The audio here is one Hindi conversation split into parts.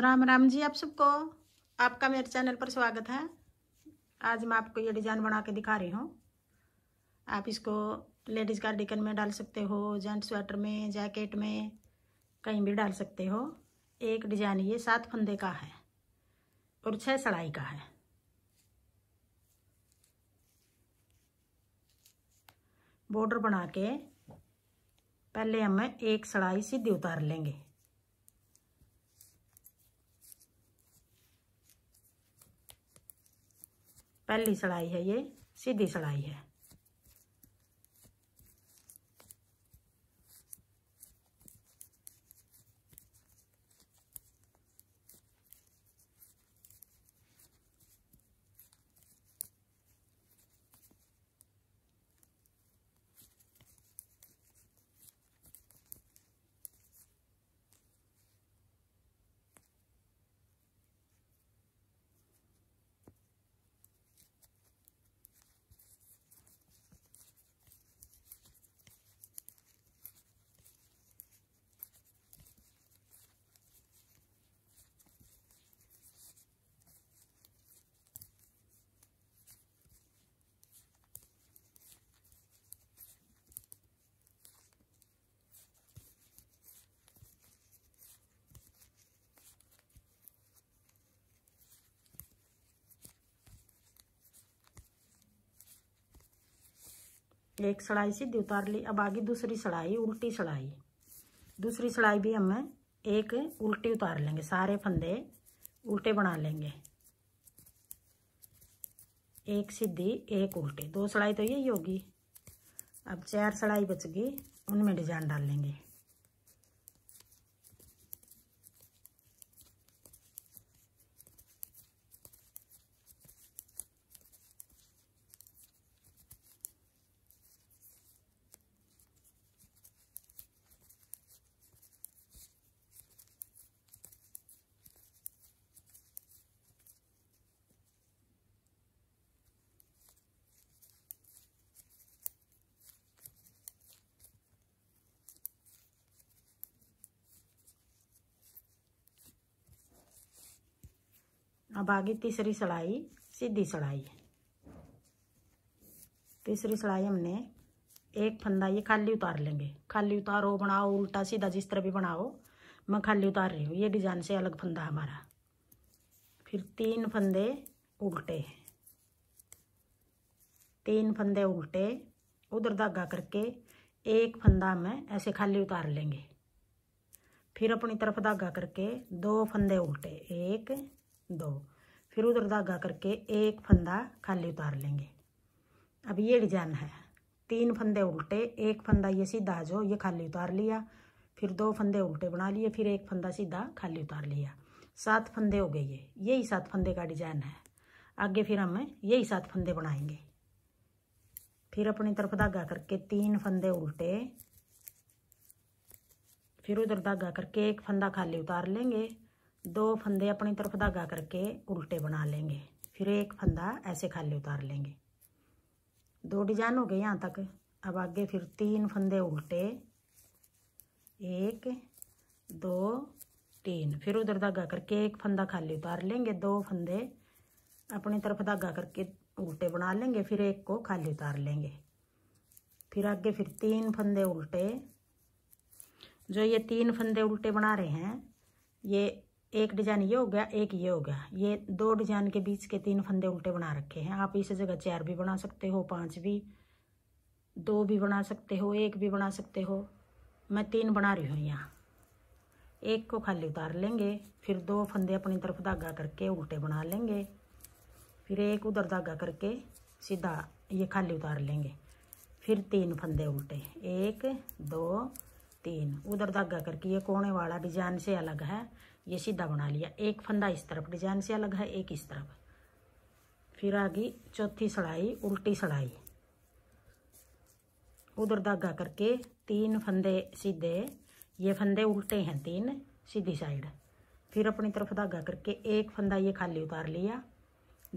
राम राम जी आप सबको आपका मेरे चैनल पर स्वागत है आज मैं आपको ये डिज़ाइन बना के दिखा रही हूँ आप इसको लेडीज़ कार्डिकन में डाल सकते हो जेंट स्वेटर में जैकेट में कहीं भी डाल सकते हो एक डिज़ाइन ये सात फंदे का है और छह सड़ाई का है बॉर्डर बना के पहले हम एक सड़ाई सीधी उतार लेंगे पहली सिलाई है ये सीधी सिलाई है एक सड़ाई सीधी उतार ली अब आगे दूसरी सड़ाई उल्टी सड़ाई दूसरी सड़ाई भी हम एक उल्टी उतार लेंगे सारे फंदे उल्टे बना लेंगे एक सीधी एक उल्टी दो सड़ाई तो यही होगी अब चार सड़ाई बच गई उनमें डिजाइन डाल लेंगे अब आगे तीसरी सिलाई सीधी सिलाई तीसरी सड़ाई हमने एक फंदा ये खाली उतार लेंगे खाली उतारो बनाओ उल्टा सीधा जिस तरह भी बनाओ मैं खाली उतार रही हूँ ये डिजाइन से अलग फंदा हमारा फिर तीन फंदे उल्टे तीन फंदे उल्टे उधर धागा करके एक फंदा में ऐसे खाली उतार लेंगे फिर अपनी तरफ धागा करके दो फंदे उल्टे एक दो फिर उधर धागा करके एक फंदा खाली उतार लेंगे अब ये डिजाइन है तीन फंदे उल्टे एक फंदा ये सीधा जो ये खाली उतार लिया फिर दो फंदे उल्टे बना लिए फिर एक फंदा सीधा खाली उतार लिया सात फंदे हो गए ये यही सात फंदे का डिजाइन है आगे फिर हम यही सात फंदे बनाएंगे फिर अपनी तरफ धागा करके तीन फंदे उल्टे फिर उधर धागा करके एक फंदा खाली उतार लेंगे दो फंदे अपनी तरफ धागा करके उल्टे बना लेंगे फिर एक फंदा ऐसे खाली उतार लेंगे दो डिजाइन हो गए यहाँ तक अब आगे फिर तीन फंदे उल्टे एक दो तीन फिर उधर धागा करके एक फंदा खाली उतार लेंगे दो फंदे अपनी तरफ धागा करके उल्टे बना लेंगे फिर एक को खाली उतार लेंगे फिर आगे फिर तीन फंदे उल्टे जो ये तीन फंदे उल्टे बना रहे हैं ये एक डिजाइन ये हो गया एक ये हो गया ये दो डिजाइन के बीच के तीन फंदे उल्टे बना रखे हैं आप इस जगह चार भी बना सकते हो पांच भी दो भी बना सकते हो एक भी बना सकते हो मैं तीन बना रही हूँ यहाँ एक को खाली उतार लेंगे फिर दो फंदे अपनी तरफ धागा करके उल्टे बना लेंगे फिर एक उधर धागा करके सीधा ये खाली उतार लेंगे फिर तीन फंदे उल्टे एक दो तीन उधर धागा करके ये कोने वाला डिजाइन से अलग है ये सीधा बना लिया एक फंदा इस तरफ डिजाइन से अलग है एक इस तरफ फिर आ गई चौथी सड़ाई उल्टी सड़ाई उधर धागा करके तीन फंदे सीधे ये फंदे उल्टे हैं तीन सीधी साइड फिर अपनी तरफ धागा करके एक फंदा ये खाली उतार लिया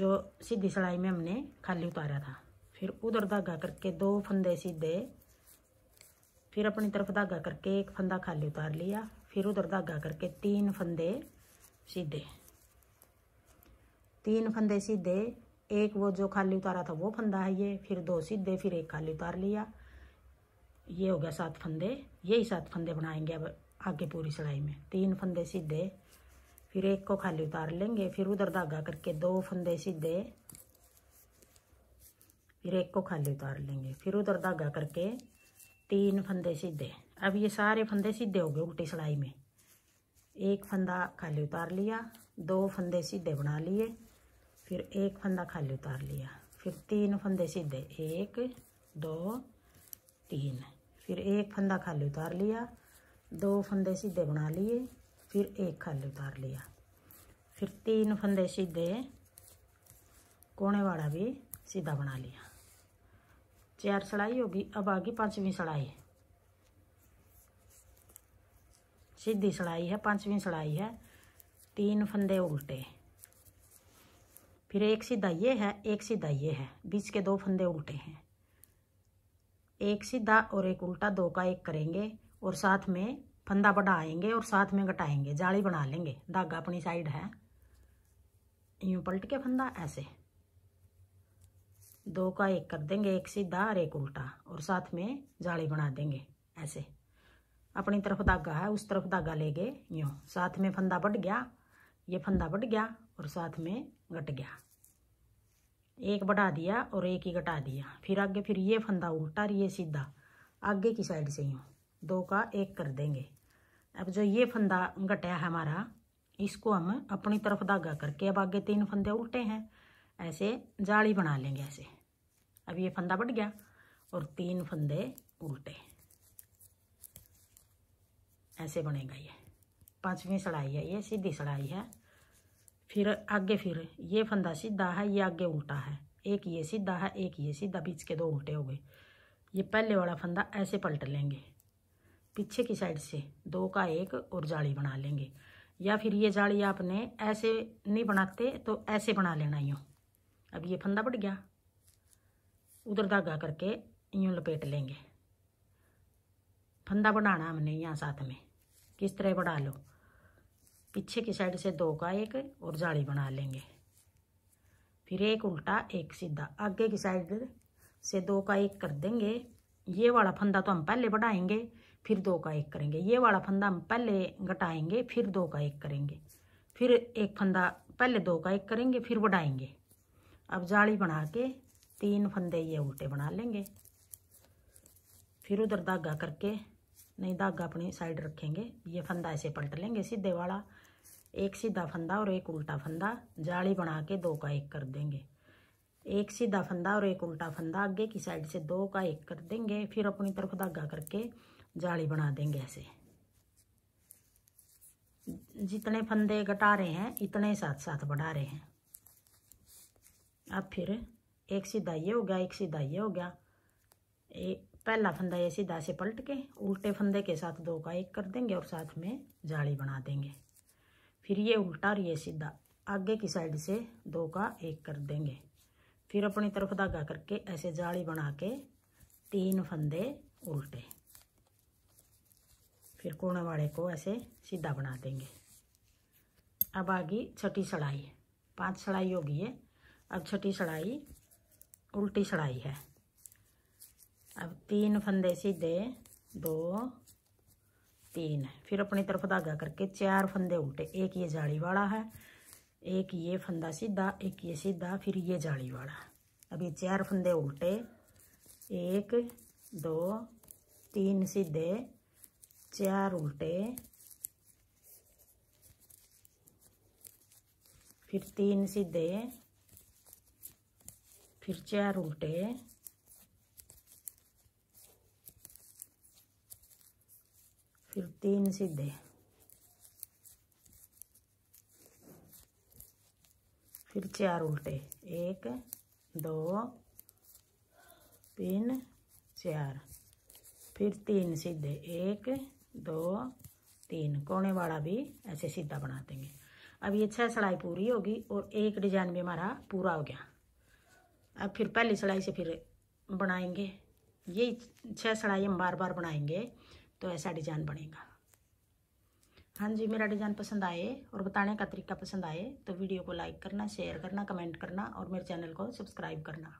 जो सीधी सड़ाई में हमने खाली उतारा था फिर उधर धागा करके दो फंदे सीधे फिर अपनी तरफ धागा करके एक फंदा खाली उतार लिया फिर उधर धागा करके तीन फंदे सीधे तीन फंदे सीधे एक वो जो खाली उतारा था वो फंदा है ये फिर दो सीधे फिर एक खाली उतार लिया ये हो गया सात फंदे यही सात फंदे बनाएंगे अब आगे पूरी सिलाई में तीन फंदे सीधे फिर एक को खाली उतार लेंगे फिर उधर धागा करके दो फंदे सीधे फिर एक को खाली उतार लेंगे फिर उधर धागा करके तीन फंदे सीधे अब ये सारे फंदे सीधे हो गए उल्टी सिलाई में एक फंदा खाली उतार लिया दो फंदे सीधे बना लिए फिर एक फंदा खाली उतार लिया फिर तीन फंदे सीधे एक दो तीन फिर एक फंदा खाली उतार लिया दो फंदे सीधे बना लिए फिर एक खाली उतार लिया फिर तीन फंदे सीधे कोने वाला भी सीधा बना लिया चार सिलाई होगी अब आ गई पाँचवीं सिलाई सीधी सड़ाई है पांचवी सड़ाई है तीन फंदे उल्टे फिर एक सीधा ये है एक सीधा ये है बीच के दो फंदे उल्टे हैं एक सीधा और एक उल्टा दो का एक करेंगे और साथ में फंदा बढ़ाएंगे और साथ में घटाएंगे जाली बना लेंगे धागा अपनी साइड है यूं पलट के फंदा ऐसे दो का एक कर देंगे एक सीधा और एक उल्टा और साथ में जाली बना देंगे ऐसे अपनी तरफ धागा है उस तरफ धागा ले गए यूँ साथ में फंदा बढ़ गया ये फंदा बढ़ गया और साथ में घट गया एक बढ़ा दिया और एक ही घटा दिया फिर आगे फिर ये फंदा उल्टा और ये सीधा आगे की साइड से यूँ दो का एक कर देंगे अब जो ये फंदा घटाया है हमारा इसको हम अपनी तरफ धागा करके अब आगे तीन फंदे उल्टे हैं ऐसे जाली बना लेंगे ऐसे अब ये फंदा बढ़ गया और तीन फंदे उल्टे ऐसे बनेगा ये पांचवी सड़ाई है ये सीधी सड़ाई है फिर आगे फिर ये फंदा सीधा है ये आगे उल्टा है एक ये सीधा है एक ये सीधा बीच के दो उल्टे हो गए ये पहले वाला फंदा ऐसे पलट लेंगे पीछे की साइड से दो का एक और जाली बना लेंगे या फिर ये जाली आपने ऐसे नहीं बनाते तो ऐसे बना लेना यूँ अब ये फंदा बढ़ गया उधर धागा करके यूँ लपेट लेंगे फंदा बनाना हमने यहाँ साथ में किस तरह बढ़ा लो पीछे की साइड से दो का एक और जाली बना लेंगे फिर एक उल्टा एक सीधा आगे की साइड से दो का एक कर देंगे ये वाला फंदा तो हम पहले बढ़ाएंगे फिर दो का एक करेंगे ये वाला फंदा हम पहले घटाएंगे फिर दो का एक करेंगे फिर एक फंदा पहले दो का एक करेंगे फिर बढ़ाएंगे अब जाली बना के तीन फंदे ये उल्टे बना लेंगे फिर उधर धागा करके नहीं धागा तो अपनी साइड रखेंगे ये फंदा ऐसे पलट लेंगे सीधे वाला एक सीधा फंदा और एक उल्टा फंदा जाली बना के दो का एक कर देंगे एक सीधा फंदा और एक उल्टा फंदा आगे की साइड से दो का एक कर देंगे फिर अपनी तरफ धागा करके जाली बना देंगे ऐसे जितने फंदे घटा रहे हैं इतने साथ साथ बढ़ा रहे हैं अब फिर एक सीधा ये हो गया एक सीधा ये हो गया एक पहला फंदा ये सीधा से पलट के उल्टे फंदे के साथ दो का एक कर देंगे और साथ में जाली बना देंगे फिर ये उल्टा और ये सीधा आगे की साइड से दो का एक कर देंगे फिर अपनी तरफ धागा करके ऐसे जाली बना के तीन फंदे उल्टे फिर कोने वाले को ऐसे सीधा बना देंगे अब आ गई छठी सड़ाई पांच सड़ाई होगी है अब छठी सड़ाई उल्टी सड़ाई है अब तीन फंदे सीधे दो तीन फिर अपनी तरफ धागा करके चार फंदे उल्टे एक ये जाली वाला है एक ये फंदा सीधा एक ये सीधा फिर ये जाली वाला अब ये चार फंदे उल्टे एक दो तीन सीधे चार उल्टे फिर तीन सीधे फिर चार उल्टे फिर तीन सीधे फिर चार उल्टे एक दो तीन चार फिर तीन सीधे एक दो तीन कोने वाला भी ऐसे सीधा बना देंगे अब ये छह सड़ाई पूरी होगी और एक डिजाइन भी हमारा पूरा हो गया अब फिर पहली सिलाई से फिर बनाएंगे ये छह सिलाई हम बार बार बनाएंगे तो ऐसा डिजाइन बनेगा हाँ जी मेरा डिज़ाइन पसंद आए और बताने का तरीका पसंद आए तो वीडियो को लाइक करना शेयर करना कमेंट करना और मेरे चैनल को सब्सक्राइब करना